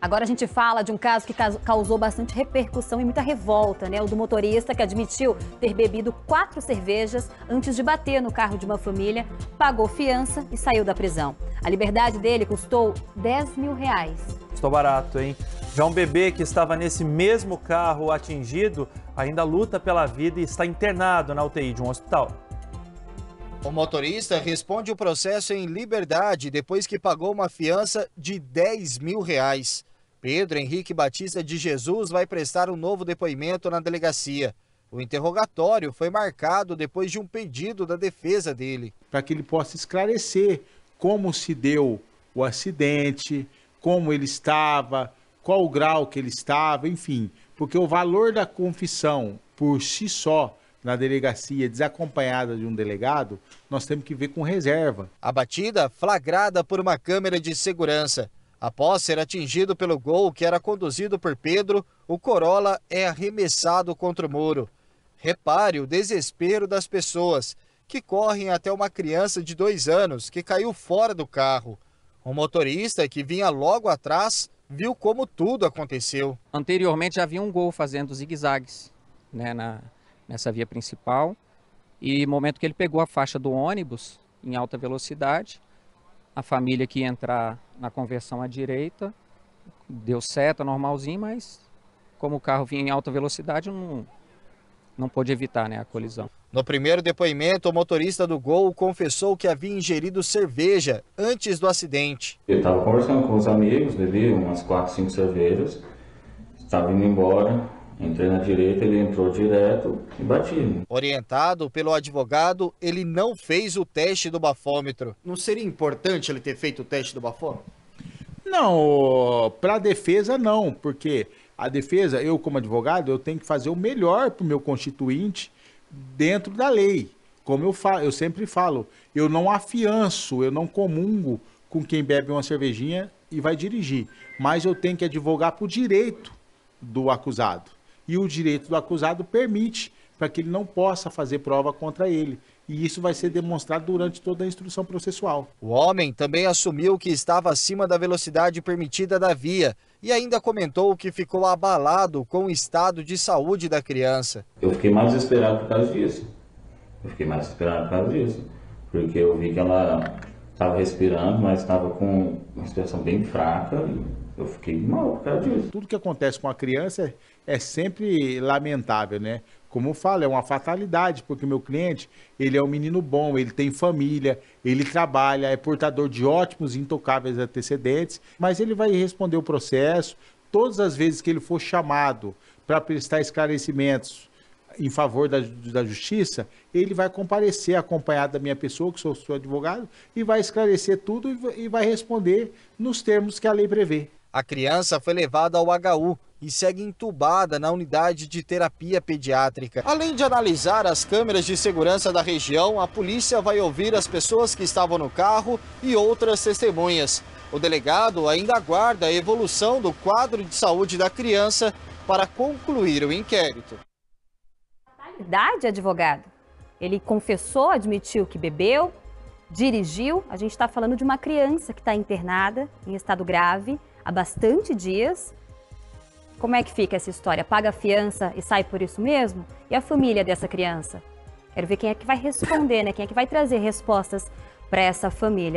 Agora a gente fala de um caso que causou bastante repercussão e muita revolta, né? O do motorista que admitiu ter bebido quatro cervejas antes de bater no carro de uma família, pagou fiança e saiu da prisão. A liberdade dele custou 10 mil reais. Estou barato, hein? Já um bebê que estava nesse mesmo carro atingido ainda luta pela vida e está internado na UTI de um hospital. O motorista responde o processo em liberdade depois que pagou uma fiança de 10 mil reais. Pedro Henrique Batista de Jesus vai prestar um novo depoimento na delegacia. O interrogatório foi marcado depois de um pedido da defesa dele. Para que ele possa esclarecer como se deu o acidente, como ele estava, qual o grau que ele estava, enfim. Porque o valor da confissão por si só na delegacia desacompanhada de um delegado, nós temos que ver com reserva. A batida flagrada por uma câmera de segurança. Após ser atingido pelo gol que era conduzido por Pedro, o Corolla é arremessado contra o muro. Repare o desespero das pessoas que correm até uma criança de dois anos que caiu fora do carro. O motorista que vinha logo atrás viu como tudo aconteceu. Anteriormente já havia um gol fazendo zigue-zagues né, na, nessa via principal. E no momento que ele pegou a faixa do ônibus em alta velocidade, a família que ia entrar na conversão à direita deu seta normalzinho, mas como o carro vinha em alta velocidade, não, não pôde evitar né, a colisão. No primeiro depoimento, o motorista do Gol confessou que havia ingerido cerveja antes do acidente. Eu estava conversando com os amigos, bebi umas 4, 5 cervejas, estava indo embora, Entrei na direita, ele entrou direto e bati. Orientado pelo advogado, ele não fez o teste do bafômetro. Não seria importante ele ter feito o teste do bafômetro? Não, para a defesa não, porque a defesa, eu como advogado, eu tenho que fazer o melhor para o meu constituinte dentro da lei. Como eu, falo, eu sempre falo, eu não afianço, eu não comungo com quem bebe uma cervejinha e vai dirigir, mas eu tenho que advogar para o direito do acusado e o direito do acusado permite para que ele não possa fazer prova contra ele. E isso vai ser demonstrado durante toda a instrução processual. O homem também assumiu que estava acima da velocidade permitida da via e ainda comentou que ficou abalado com o estado de saúde da criança. Eu fiquei mais desesperado por causa disso. Eu fiquei mais desesperado por causa disso. Porque eu vi que ela Estava respirando, mas estava com uma respiração bem fraca e eu fiquei mal por causa disso. Tudo que acontece com a criança é, é sempre lamentável, né? Como eu falo, é uma fatalidade, porque o meu cliente, ele é um menino bom, ele tem família, ele trabalha, é portador de ótimos intocáveis antecedentes, mas ele vai responder o processo todas as vezes que ele for chamado para prestar esclarecimentos em favor da, da justiça, ele vai comparecer acompanhado da minha pessoa, que sou seu advogado, e vai esclarecer tudo e, e vai responder nos termos que a lei prevê. A criança foi levada ao HU e segue entubada na unidade de terapia pediátrica. Além de analisar as câmeras de segurança da região, a polícia vai ouvir as pessoas que estavam no carro e outras testemunhas. O delegado ainda aguarda a evolução do quadro de saúde da criança para concluir o inquérito qualidade de advogado. Ele confessou, admitiu que bebeu, dirigiu. A gente está falando de uma criança que está internada em estado grave há bastante dias. Como é que fica essa história? Paga a fiança e sai por isso mesmo? E a família dessa criança? Quero ver quem é que vai responder, né? Quem é que vai trazer respostas para essa família.